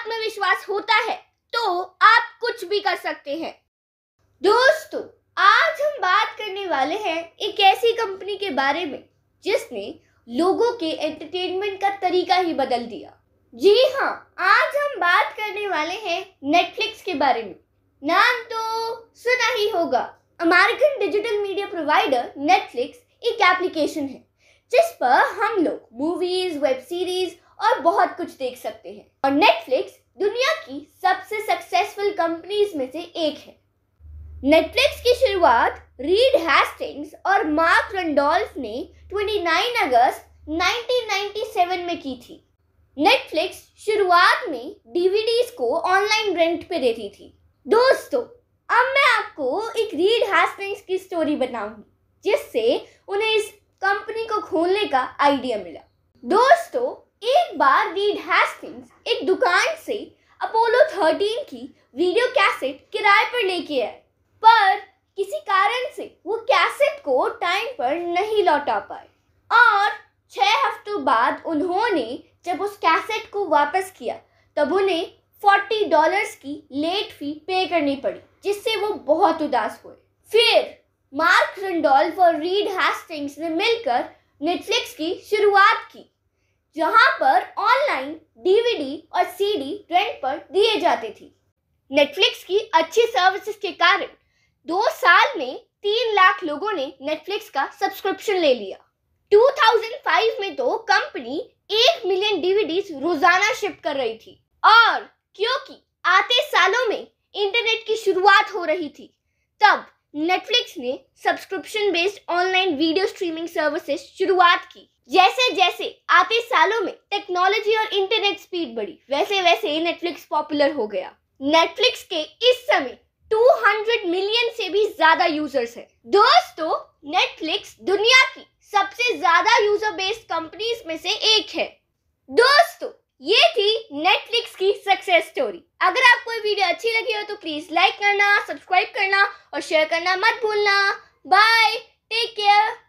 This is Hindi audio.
आत्मविश्वास होता है तो आप कुछ भी कर सकते हैं दोस्तों आज हम बात करने वाले हैं एक ऐसी कंपनी के बारे में जिसने लोगों के एंटरटेनमेंट का तरीका ही बदल दिया जी हाँ आज हम बात करने वाले हैं नेटफ्लिक्स के बारे में नाम तो सुना ही होगा American digital media provider Netflix एक एप्लीकेशन है जिस पर हम लोग मूवीज वेब सीरीज और बहुत कुछ देख सकते हैं और नेटफ्लिक्स दुनिया की सबसे सक्सेसफुल कंपनीज में से एक है नेटफ्लिक्स की शुरुआत रीड हैस्टिंग्स और मार्क रंडोल्फ ने 29 अगस्त 1997 में की थी नेटफ्लिक्स शुरुआत में डीवीडीज को ऑनलाइन रेंट पे देती थी दोस्तों अब मैं आपको एक रीड हैस्टिंग्स की स्टोरी बताऊंगी जिससे उन्हें इस कंपनी को खोलने का आइडिया मिला दोस्तों बार रीड हैज थिंग्स एक दुकान से अपोलो थर्टीन की वीडियो कैसेट किराए पर लेके आए पर किसी कारण से वो कैसेट को टाइम पर नहीं लौटा पाए और छः हफ्तों बाद उन्होंने जब उस कैसेट को वापस किया तब उन्हें फोर्टी डॉलर्स की लेट फी पे करनी पड़ी जिससे वो बहुत उदास हुए फिर मार्क रिंडोल्फ और रीड हैस्टिंग्स ने मिलकर नेटफ्लिक्स की शुरुआत की जहां पर ऑनलाइन डीवीडी और सीडी रेंट पर दिए जाते थे नेटफ्लिक्स की अच्छी सर्विसेज के कारण दो साल में तीन लाख लोगों ने नेटफ्लिक्स का सब्सक्रिप्शन ले लिया 2005 में तो कंपनी एक मिलियन डीवीडीज रोजाना शिफ्ट कर रही थी और क्योंकि आते सालों में इंटरनेट की शुरुआत हो रही थी तब नेटफ्लिक्स ने subscription based online video streaming services शुरुआत की जैसे जैसे सालों में टेक्नोलॉजी और इंटरनेट स्पीड बढ़ी वैसे वैसे नेटफ्लिक्स पॉपुलर हो गया नेटफ्लिक्स के इस समय 200 मिलियन से भी ज्यादा यूजर्स हैं। दोस्तों नेटफ्लिक्स दुनिया की सबसे ज्यादा यूजर बेस्ड कंपनीज में से एक है दोस्तों ये थी नेटफ्लिक्स की सक्सेस स्टोरी अगर आपको वीडियो अच्छी लगी हो तो प्लीज लाइक करना सब्सक्राइब करना और शेयर करना मत भूलना बाय टेक केयर